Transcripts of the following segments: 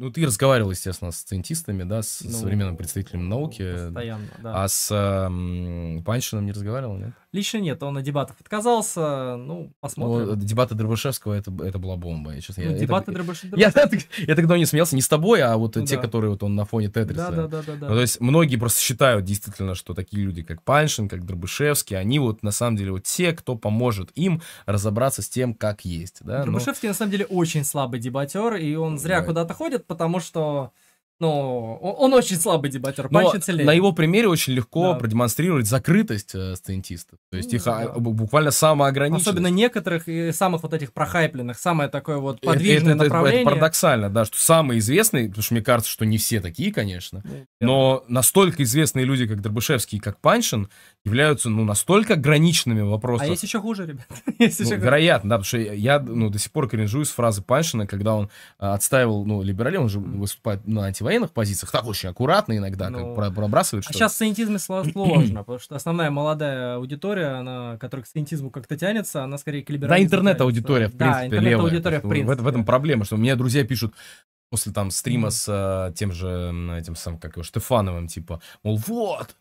Ну, ты разговаривал, естественно, с сциентистами, да, с ну, современным представителем науки. Постоянно, да. А с э, эм, Паншином не разговаривал, нет? Лично нет, он на дебатов отказался, ну, посмотрим. Ну, дебаты Дробышевского, это, это была бомба, я, честно. Ну, я, дебаты Дробышевского... Я, я, я тогда не смеялся, не с тобой, а вот ну, те, да. которые вот он на фоне Тетриса. Да, да, да. да, да. Ну, то есть многие просто считают действительно, что такие люди, как Паншин, как Дробышевский, они вот на самом деле вот те, кто поможет им разобраться с тем, как есть. Да? Дробышевский Но... на самом деле очень слабый дебатер, и он зря да. куда-то ходит, потому что но ну, он очень слабый дебатер, но На его примере очень легко да. продемонстрировать закрытость э, сцентистов. То есть ну их а, да. буквально самоограниченность. Особенно некоторых и самых вот этих прохайпленных, самое такое вот э, подвижное это, это, направление. Это парадоксально, да, что самый известный, потому что мне кажется, что не все такие, конечно, Нет, ну, но да. настолько известные люди, как Дробышевский и как Паншин, являются, ну, настолько ограниченными вопросами. А есть еще хуже, ребят. есть ну, еще вероятно, хуже. да, потому что я, ну, до сих пор кринжую с фразы Паншина, когда он а, отстаивал, ну, либерализм, он же выступает на антивоенную военных позициях, так очень аккуратно иногда ну, как, пробрасывают. А сейчас в сциентизме сложно, потому что основная молодая аудитория, она, которая к сциентизму как-то тянется, она скорее к либерализму. Да, интернет-аудитория, в принципе, Да, интернет-аудитория, в принципе. В, этом проблема, что у меня друзья пишут, после там стрима с э, тем же, этим самым, как его, Штефановым, типа, мол, вот,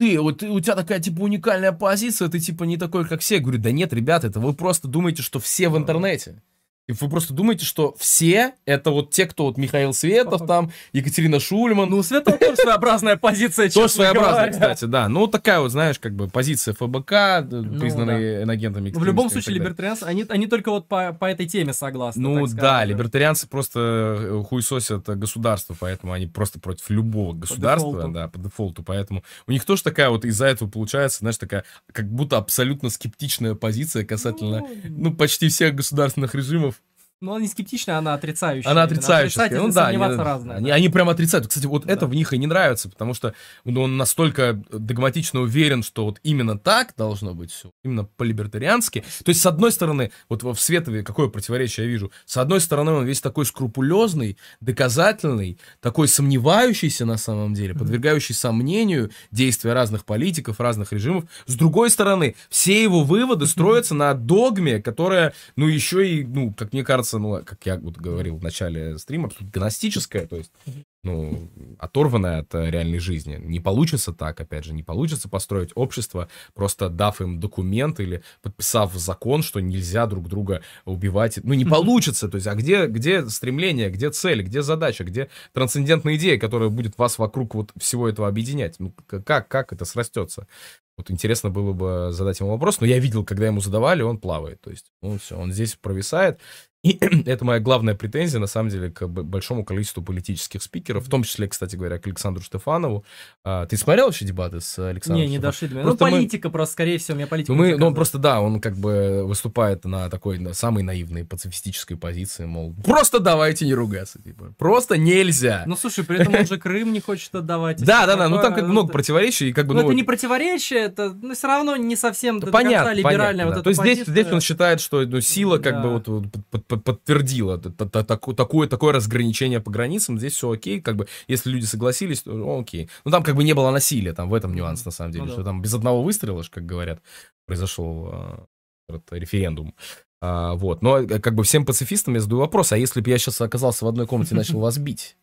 ты, вот у тебя такая, типа, уникальная позиция, ты, типа, не такой, как все. Я говорю, да нет, ребята, это вы просто думаете, что все в интернете вы просто думаете, что все это вот те, кто вот Михаил Светов там, Екатерина Шульман. Ну, Светов тоже своеобразная позиция, Тоже своеобразная, кстати, да. Ну, такая вот, знаешь, как бы позиция ФБК, э, ну признанные агентами ну, В любом случае, либертарианцы, они, они только вот по, по этой теме согласны. Ну, да, либертарианцы просто э, хуесосят государство, поэтому они просто против любого государства, да, по дефолту. Поэтому у них тоже такая вот из-за этого получается, знаешь, такая как будто абсолютно скептичная позиция касательно, ну, ну почти всех государственных режимов ну, она не скептичная, она отрицающая. Она отрицающая. ну да, они, разное, они, да. они прям отрицают. Кстати, вот да. это в них и не нравится, потому что ну, он настолько догматично уверен, что вот именно так должно быть все, именно по-либертариански. То есть, с одной стороны, вот в Светове какое противоречие я вижу. С одной стороны, он весь такой скрупулезный, доказательный, такой сомневающийся на самом деле, mm-hmm. подвергающий сомнению действия разных политиков, разных режимов. С другой стороны, все его выводы mm-hmm. строятся на догме, которая, ну, еще и, ну, как мне кажется, кажется, ну, как я вот говорил в начале стрима, гностическая, то есть, ну, оторванное от э, реальной жизни. Не получится так, опять же, не получится построить общество, просто дав им документ или подписав закон, что нельзя друг друга убивать. Ну, не получится, то есть, а где, где стремление, где цель, где задача, где трансцендентная идея, которая будет вас вокруг вот всего этого объединять? Ну, как, как это срастется? Вот интересно было бы задать ему вопрос, но я видел, когда ему задавали, он плавает. То есть ну все, он здесь провисает. И это моя главная претензия, на самом деле, к большому количеству политических спикеров, в том числе, кстати говоря, к Александру Штефанову. А, ты смотрел вообще дебаты с Александром? Не, не дошли до меня. Ну, просто ну, политика мы... просто, скорее всего, у меня политика. Ну, мы, ну, он просто, да, он как бы выступает на такой на самой наивной пацифистической позиции, мол, просто давайте не ругаться, типа, просто нельзя. Ну, слушай, при этом он же Крым не хочет отдавать. Да, да, да, ну там как много ну, противоречий, и как бы... Ну, это не противоречие, это все равно не совсем до конца либеральная То есть здесь он считает, что сила как бы вот подтвердило такое, такое разграничение по границам, здесь все окей, как бы, если люди согласились, то ну, окей. Ну, там как бы не было насилия, там в этом нюанс, на самом деле, ну, что да. там без одного выстрела, как говорят, произошел а, этот референдум. А, вот. Но э, как бы всем пацифистам я задаю вопрос, а если бы я сейчас оказался в одной комнате и начал вас бить?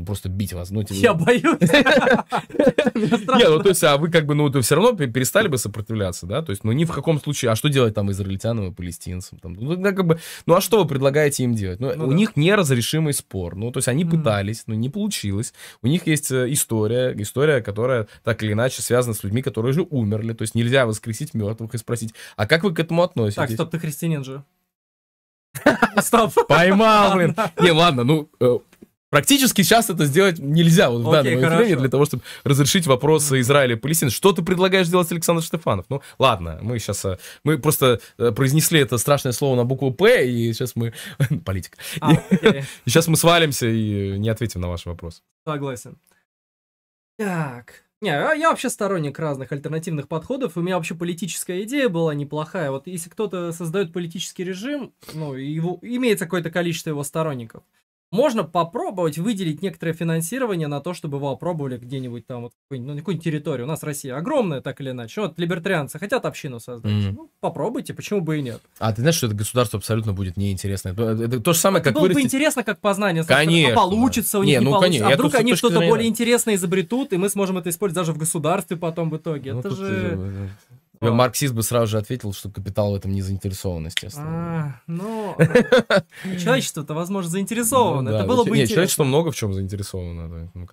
Э, просто бить вас. Ну, типа... Я ну. боюсь. Не, ну то есть, а вы как бы, ну, то все равно перестали бы сопротивляться, да? То есть, ну, ни в каком случае. А что делать там израильтянам и палестинцам? Там? Ну, как бы, ну, а что вы предлагаете им делать? Ну, ну у них неразрешимый спор. Ну, то есть, они пытались, но не получилось. У них есть э, история, история, которая так или иначе связана с людьми, которые уже умерли. То есть, нельзя воскресить мертвых и спросить, а как вы к этому относитесь? Так, стоп, ты христианин же. Стоп. Поймал, блин. Не, ладно, ну, э, Практически сейчас это сделать нельзя вот в Окей, данном времени для того, чтобы разрешить вопросы Израиля и Палестины. Что ты предлагаешь делать, Александр Штефанов? Ну, ладно, мы сейчас... Э, мы просто э, произнесли это страшное слово на букву «П», и сейчас мы... Политик. А, и сейчас мы свалимся и не ответим на ваш вопрос. Согласен. Так, не, а я вообще сторонник разных альтернативных подходов. У меня вообще политическая идея была неплохая. Вот если кто-то создает политический режим, ну, его, имеется какое-то количество его сторонников можно попробовать выделить некоторое финансирование на то, чтобы его опробовали где-нибудь там, вот, ну, на какую-нибудь территорию. У нас Россия огромная, так или иначе. Вот либертарианцы хотят общину создать. Mm-hmm. Ну, попробуйте, почему бы и нет. А ты знаешь, что это государство абсолютно будет неинтересно. Это, это то же самое, как Было вырастить... бы интересно, как познание. А конечно. А получится у них, не, не ну, получится. Конечно. А вдруг они что-то более интересное изобретут, и мы сможем это использовать даже в государстве потом в итоге. Ну, это же... Э, о. Марксист бы сразу же ответил, что капитал в этом не заинтересован, естественно. А, ну, человечество-то, возможно, заинтересовано. Ну да, Это было бы интересно. Человечество много в чем заинтересовано. Ну,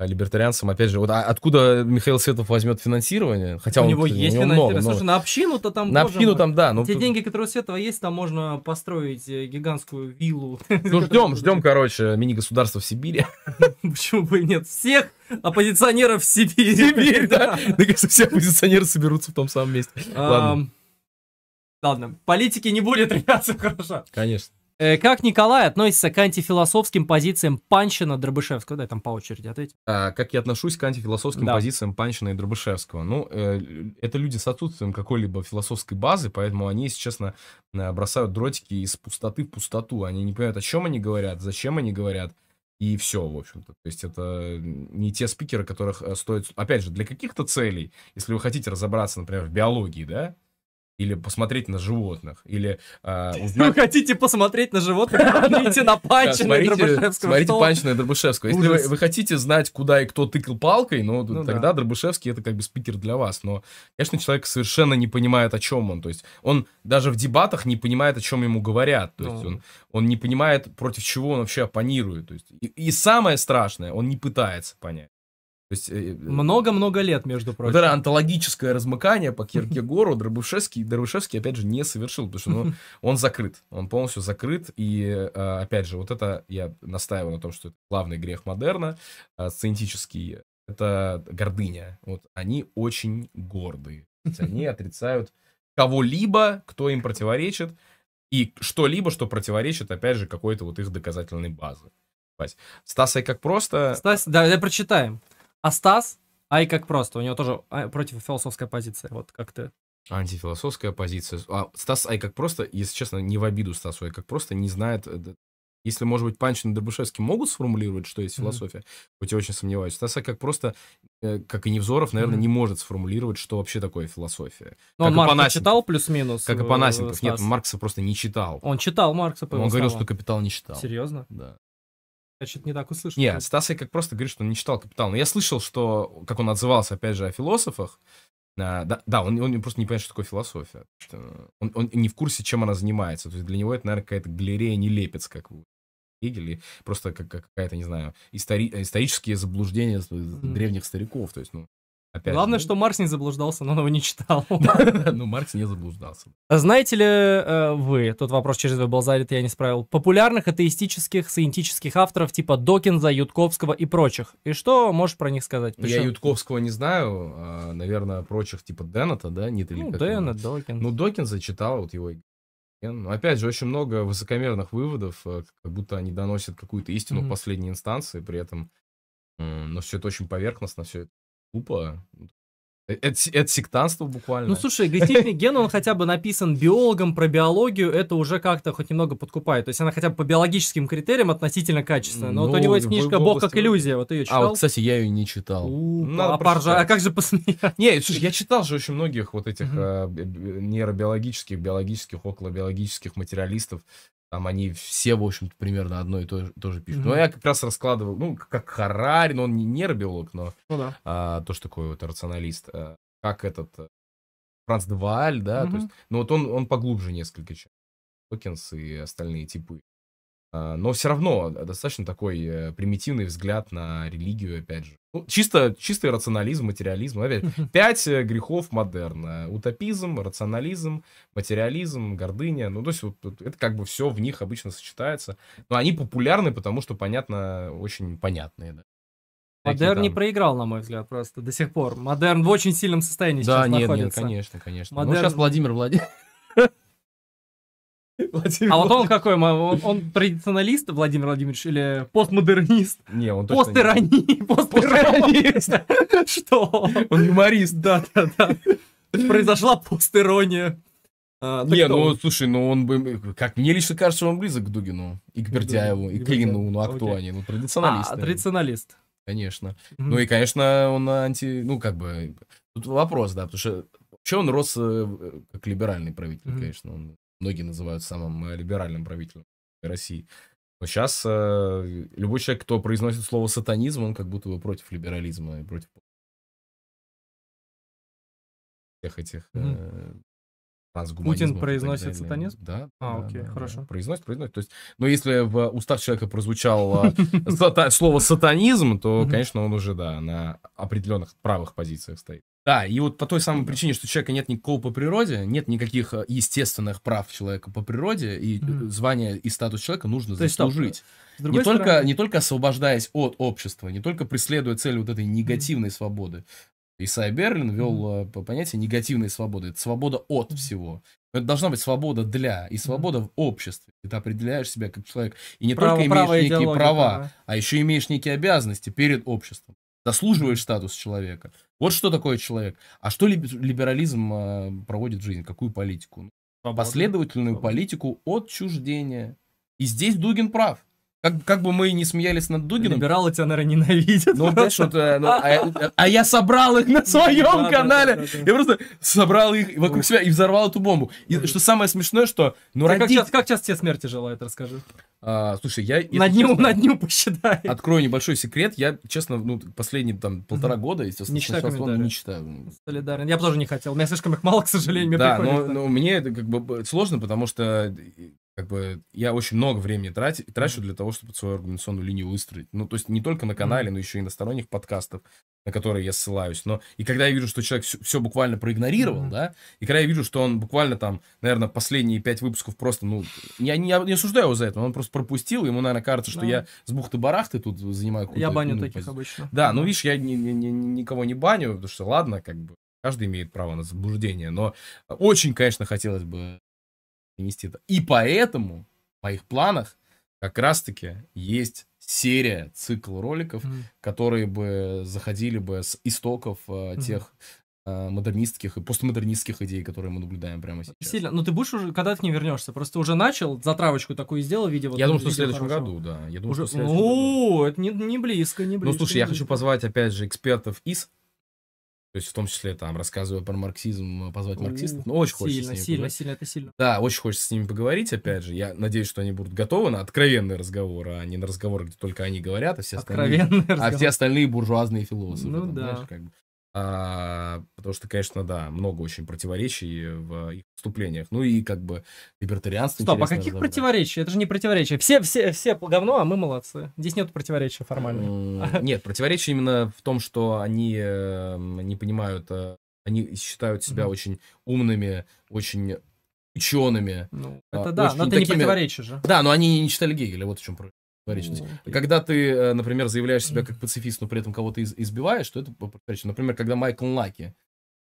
а, либертарианцам, опять же, вот а откуда Михаил Светов возьмет финансирование? Хотя у он, него есть у него финансирование. Много, Слушай, много. на общину-то там На тоже, общину там, да. но ну, те деньги, которые у Светова есть, там можно построить э, гигантскую виллу. Ну, ждем, ждем, короче, мини-государство в Сибири. Почему бы и нет? Всех оппозиционеров в Сибири. Сибирь, да. Да, кажется, все оппозиционеры соберутся в том самом месте. Ладно. Ладно, политики не будет, ребята, хорошо. Конечно. Э, как Николай относится к антифилософским позициям Панчина, Дробышевского? Дай там по очереди ответь. А, как я отношусь к антифилософским да. позициям Панчина и Дробышевского? Ну, э, это люди с отсутствием какой-либо философской базы, поэтому они, если честно, э, бросают дротики из пустоты в пустоту. Они не понимают, о чем они говорят, зачем они говорят. И все, в общем-то. То есть это не те спикеры, которых э, стоит... Опять же, для каких-то целей, если вы хотите разобраться, например, в биологии, да, или посмотреть на животных, или э, узнать... Вы хотите посмотреть на животных, а смотрите на Панчина и Дробышевского. Смотрите Панчина и Дробышевского. Если вы хотите знать, куда и кто тыкал палкой, ну, ну тогда Дробышевский это как бы спикер для вас. Но, конечно, человек совершенно не понимает, о чем он. То есть он даже в дебатах не понимает, о чем ему говорят. То есть ну. он, не понимает, против чего он вообще оппонирует. То есть, и самое страшное, он не пытается понять. Э, Много-много лет, между прочим. Вот это антологическое размыкание по Киркегору Дробышевский, Дробышевский, опять же, не совершил, потому что ну, он закрыт. Он полностью закрыт. И, э, опять же, вот это я настаиваю на том, что это главный грех модерна, э, сценический, это гордыня. Вот они очень горды. Они отрицают кого-либо, кто им противоречит, и что-либо, что противоречит, опять же, какой-то вот их доказательной базы. Стасой а как просто... Стас, да, прочитаем. А Стас, ай как просто, у него тоже а, противофилософская позиция, вот как ты. Антифилософская позиция. А Стас Ай как просто, если честно, не в обиду Стасу Ай как просто не знает. Э, если, может быть, Панчин и Дробышевский могут сформулировать, что есть философия, mm-hmm. хоть я очень сомневаюсь, Стас Ай как просто, э, как и Невзоров, наверное, mm-hmm. не может сформулировать, что вообще такое философия. Ну, как он Маркса читал плюс-минус. Как и э, Панасенков. Нет, Маркса просто не читал. Он читал Маркса, по Он говорил, что «Капитал» не читал. Серьезно? Да. Я что-то не так услышал. Нет, Стас я как просто говорю, что он не читал «Капитал». Но я слышал, что, как он отзывался, опять же, о философах. А, да, да он, он просто не понимает, что такое философия. Что он, он не в курсе, чем она занимается. То есть для него это, наверное, какая-то галерея нелепец, как вы. Гегель, просто как, как какая-то, не знаю, истори- исторические заблуждения mm-hmm. древних стариков. То есть, ну, Опять Главное, же. что Маркс не заблуждался, но он его не читал. Ну, Маркс не заблуждался. А знаете ли э, вы, тот вопрос через вы был залит, я не справил, популярных атеистических, саентических авторов типа Докинза, Ютковского и прочих? И что можешь про них сказать? Я Ютковского не знаю, а, наверное, прочих типа Деннета, да? Нет, или ну, Деннет, Докинз. Ну, Докинза читал, вот его ну, Опять же, очень много высокомерных выводов, э, как будто они доносят какую-то истину mm последней инстанции, при этом но все это очень поверхностно, все это тупо. Э, это, это сектантство ну, буквально. Ну, слушай, эгоистичный ген, он хотя бы написан биологом про биологию, это уже как-то хоть немного подкупает. То есть она хотя бы по биологическим критериям относительно качественная. Но ну, вот у ну, него есть книжка «Бог области... как иллюзия», вот ее читал. А вот, кстати, я ее не читал. а, ну, поржа... а как же посмеяться? Не, слушай, я читал же очень многих вот этих э, нейробиологических, биологических, околобиологических материалистов, там они все, в общем-то, примерно одно и то, то же пишут. Mm-hmm. Но я как раз раскладывал, ну, как Харарин, он не нейробиолог, но ну, да. а, тоже такой вот рационалист. А, как этот э, Франц Деваль, да, mm-hmm. то есть, но ну, вот он, он поглубже несколько, чем Хокинс и остальные типы. А, но все равно э, достаточно такой э, примитивный взгляд на религию, опять же. Ну, чисто, чистый рационализм, материализм. Ну, опять, пять э, грехов модерна. Утопизм, рационализм, материализм, гордыня. Ну, то есть вот, это как бы все в них обычно сочетается. Но они популярны, потому что, понятно, очень понятные. Да. Модерн там... не проиграл, на мой взгляд, просто до сих пор. Модерн в очень сильном состоянии да, сейчас нет, находится. Да, нет, конечно, конечно. Ну, модерн... Ну, сейчас Владимир Владимирович. Владимир а вот он какой? Он, он традиционалист, Владимир Владимирович, или постмодернист? Не, он точно Постирани... Постиранист. Что? Он юморист. Да, да, да. Произошла постирония. А, не, ну он? слушай, ну он бы, как мне лично кажется, он близок к Дугину, и к Бердяеву, и к Клину, ну а, а кто они? Ну а, традиционалисты. А, традиционалист. Конечно. Ну и, конечно, он анти... Ну, как бы... Тут вопрос, да, потому что Вообще он рос э, э, как либеральный правитель, mm-hmm. конечно. Он многие называют самым э, либеральным правителем России. Но сейчас э, любой человек, кто произносит слово сатанизм, он как будто бы против либерализма и против всех этих э, mm Путин произносит сатанизм? Да. А, да, окей, да, хорошо. Да. Произносит, произносит. То есть, но ну, если в устах человека прозвучало э, слово сатанизм, то, конечно, он уже, да, на определенных правых позициях стоит. Да, и вот по той самой причине, что человека нет никакого по природе, нет никаких э, естественных прав человека по природе, и mm-hmm. звание и статус человека нужно То заслужить. Есть, э, не, стороны... только, не только освобождаясь от общества, не только преследуя цель вот этой негативной mm-hmm. свободы. Исай Берлин вел mm-hmm. понятие негативной свободы. Это свобода от mm-hmm. всего. это должна быть свобода для и свобода mm-hmm. в обществе. Ты определяешь себя как человек. И не право, только имеешь некие права, права, а еще имеешь некие обязанности перед обществом заслуживаешь статус человека. Вот что такое человек. А что либерализм э, проводит в жизнь? Какую политику? Свободу. Последовательную Свободу. политику отчуждения. И здесь Дугин прав. Как, как бы мы не смеялись над Дугином... Либералы тебя, наверное, ненавидят. Ну, да, что-то... Ну, а, а я собрал их на своем да, канале! Да, да, да, Я просто собрал их вокруг себя и взорвал эту бомбу. И что самое смешное, что... Ну, родить... как, сейчас, как сейчас тебе смерти желают, расскажи. А, слушай, я... На дню, честно, на дню посчитай. Открою небольшой секрет. Я, честно, ну, последние там полтора года, естественно, не читаю комментарии. Не читаю. Солидарен. Я бы тоже не хотел. У меня слишком их мало, к сожалению. Да, но, но мне это как бы сложно, потому что э, как бы я очень много времени трати, трачу для того, чтобы свою организационную линию выстроить. Ну, то есть не только на канале, но еще и на сторонних подкастах, на которые я ссылаюсь. Но и когда я вижу, что человек все, все буквально проигнорировал, mm-hmm. да, и когда я вижу, что он буквально там, наверное, последние пять выпусков просто, ну, я не, не осуждаю его за это, он просто пропустил, ему, наверное, кажется, что да. я с бухты-барахты тут занимаю Я баню ну, таких пози... обычно. Да, ну, видишь, я ни, ни, ни, никого не баню, потому что ладно, как бы, каждый имеет право на заблуждение, но очень, конечно, хотелось бы принести это. И поэтому в моих планах как раз-таки есть серия, цикл роликов, mm-hmm. которые бы заходили бы с истоков э, mm-hmm. тех э, модернистских и постмодернистских идей, которые мы наблюдаем прямо сейчас. Сильно. Но ну, ты будешь уже, когда ты не вернешься, просто уже начал, затравочку такую сделал, видео. Я думаю, что в следующем хорошего. году, да. Я думаю, уже... что в следующем О, году. это не, не близко, не близко. Ну, слушай, я близко. хочу позвать, опять же, экспертов из то есть в том числе там рассказываю про марксизм, э, позвать марксистов. Ну, очень сильно, хочется с ними сильно, сильно, сильно, это сильно. Да, очень хочется с ними поговорить, опять же. Я надеюсь, что они будут готовы на откровенный разговор, а не на разговор, где только они говорят, а все, остальные, а все остальные буржуазные философы. Ну там, да. Знаешь, как бы. А, потому что, конечно, да, много очень противоречий в их выступлениях. Ну и как бы либертарианство. Стоп, а каких разобрать. противоречий? Это же не противоречие. Все, все, все говно, а мы молодцы. Здесь нет противоречия формально. Нет, противоречие именно в том, что они эм, не понимают, э, они считают себя mm-hmm. очень умными, очень учеными. Ну, а, это а, да, очень но это такими... не противоречие же. Да, но они не читали Гегеля, вот в чем проблема противоречит. Ну, есть, когда ты, э, например, заявляешь себя как пацифист, но при этом кого-то из- избиваешь, то это противоречит. Например, когда Майкл Лаки,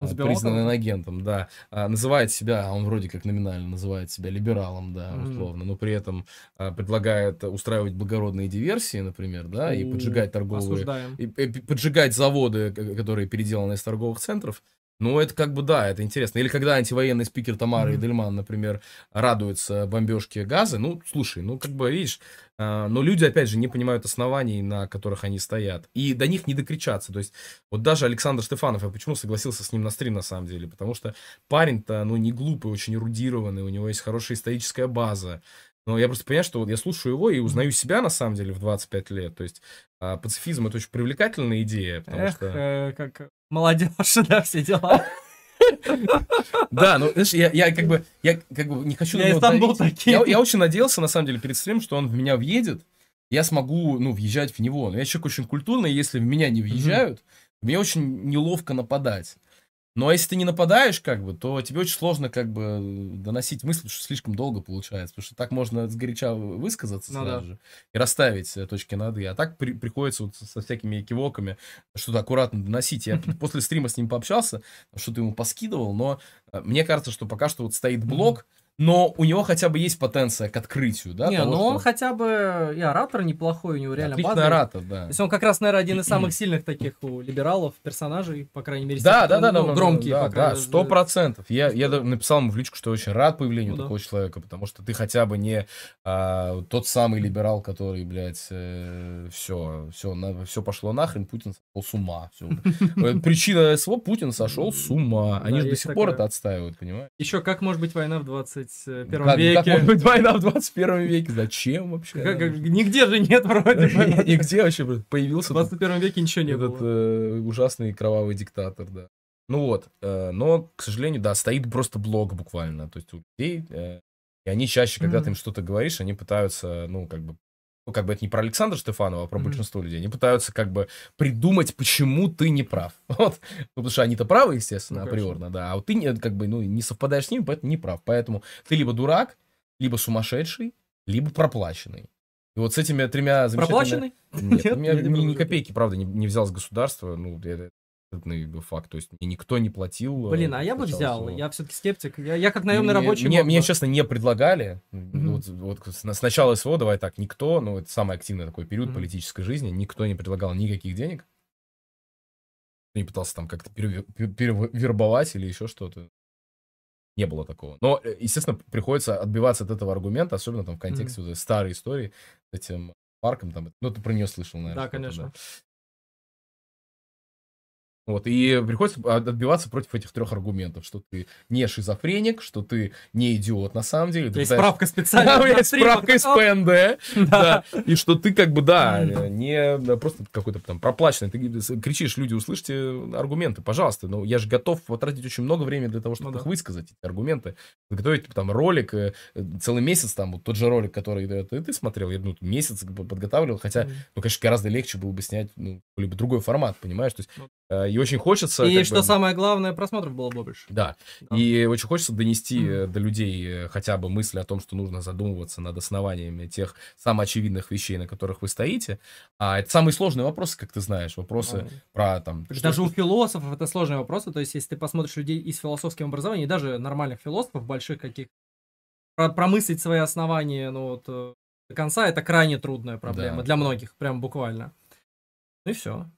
э, признанный агентом, да, а, называет себя, а он вроде как номинально называет себя либералом, да, mm-hmm. условно, но при этом а, предлагает устраивать благородные диверсии, например, да, и поджигать торговые, и, и, поджигать заводы, которые переделаны из торговых центров, ну, это как бы, да, это интересно. Или когда антивоенный спикер Тамара mm-hmm. Идельман, например, радуется бомбежке газа, ну, слушай, ну, как бы, видишь, э, но люди, опять же, не понимают оснований, на которых они стоят, и до них не докричаться. То есть, вот даже Александр Штефанов, я почему согласился с ним на стрим, на самом деле, потому что парень-то, ну, не глупый, очень эрудированный, у него есть хорошая историческая база, но я просто понимаю, что вот я слушаю его и узнаю себя, на самом деле, в 25 лет. То есть а, пацифизм — это очень привлекательная идея, потому Эх, что... Э, как молодежь, да, все дела. Да, ну, знаешь, я, как бы, я как бы не хочу... Я там был такие. Я, я очень надеялся, на самом деле, перед стримом, что он в меня въедет, я смогу, ну, въезжать в него. Но я человек очень культурный, если в меня не въезжают, мне очень неловко нападать. Но если ты не нападаешь, как бы, то тебе очень сложно, как бы, доносить мысль, что слишком долго получается. Потому что так можно сгоряча высказаться ну, сразу да. же и расставить э, точки над «и». А так при приходится вот со всякими кивоками что-то аккуратно доносить. Я после стрима с ним пообщался, что-то ему поскидывал, но э, мне кажется, что пока что вот стоит блок, mm -hmm но у него хотя бы есть потенция к открытию, да? Не, того, но ну, что... он хотя бы и оратор неплохой, у него реально Отличный база. оратор, да. То есть он как раз, наверное, один из самых сильных таких у либералов персонажей, по крайней мере. Да, да, да, да, громкий. Да, да, сто процентов. Я, я написал ему в личку, что очень рад появлению ну, такого да. человека, потому что ты хотя бы не а, тот самый либерал, который, блядь, э, все, все, на, все пошло нахрен, Путин сошел с ума. Э, причина СВО, Путин сошел с ума. Они же до сих пор это отстаивают, понимаешь? Еще как может быть война в 20 21 э, как, веке. Как может быть война в 21 веке? Зачем вообще? Как, как, нигде же нет вроде бы. Нигде вообще появился. В 21 веке ничего не этот, было. Этот ужасный кровавый диктатор, да. Ну вот, э, но, к сожалению, да, стоит просто блок буквально. То есть у людей, э, и они чаще, когда ты им что-то говоришь, они пытаются, ну, как бы ну, как бы это не про Александра Штефанова, а про mm-hmm. большинство людей, они пытаются как бы придумать, почему ты не прав. Вот. Ну, потому что они-то правы, естественно, ну, априорно, да. А вот ты как бы ну, не совпадаешь с ними, поэтому не прав. Поэтому ты либо дурак, либо сумасшедший, либо проплаченный. И вот с этими тремя замечательными... Проплаченный? Нет, нет, у меня ни, ни копейки, правда, не, не взял с государства. Ну, я, факт. То есть мне никто не платил. Э, Блин, а я бы взял. Я все-таки скептик. Я, я как наемный мне, рабочий. Мне, мне, честно, не предлагали. Mm-hmm. Вот, вот с начала СВО, давай так, никто, ну, это самый активный такой период mm-hmm. политической жизни, никто не предлагал никаких денег. Не ну, пытался там как-то перевербовать или еще что-то. Не было такого. Но, э, естественно, приходится отбиваться от этого аргумента, особенно там в контексте mm-hmm. вот старой истории с этим парком. Там, ну, ты про нее слышал, наверное. Да, конечно. Да. Вот, и приходится отбиваться против этих трех аргументов, что ты не шизофреник, что ты не идиот на самом деле. то Есть пытаешь... справка специальная, справка из ПНД. Да. И что ты как бы, да, э, не просто какой-то там проплаченный. Ты кричишь, люди, услышьте аргументы, пожалуйста. но я же готов потратить очень много времени для того, ну чтобы их высказать, эти аргументы. Подготовить там ролик, э, э, целый месяц там, вот тот же ролик, который ты смотрел, я ну, месяц подготавливал, хотя, ну, конечно, гораздо легче было бы снять, ну, либо другой формат, понимаешь? То есть ну. И очень хочется... И что бы... самое главное, просмотров было больше. Да. да. И очень хочется донести mm. до людей э, хотя бы мысли о том, что нужно задумываться над основаниями тех самых очевидных вещей, на которых вы стоите. А это самые сложные вопросы, как ты знаешь, вопросы mm. про там... Даже у философов это сложные вопросы. То есть, если ты посмотришь людей из философским образованием, даже нормальных философов, больших каких промыслить свои основания, ну вот э, до конца это крайне трудная проблема да. для многих, прям буквально. Ну и все.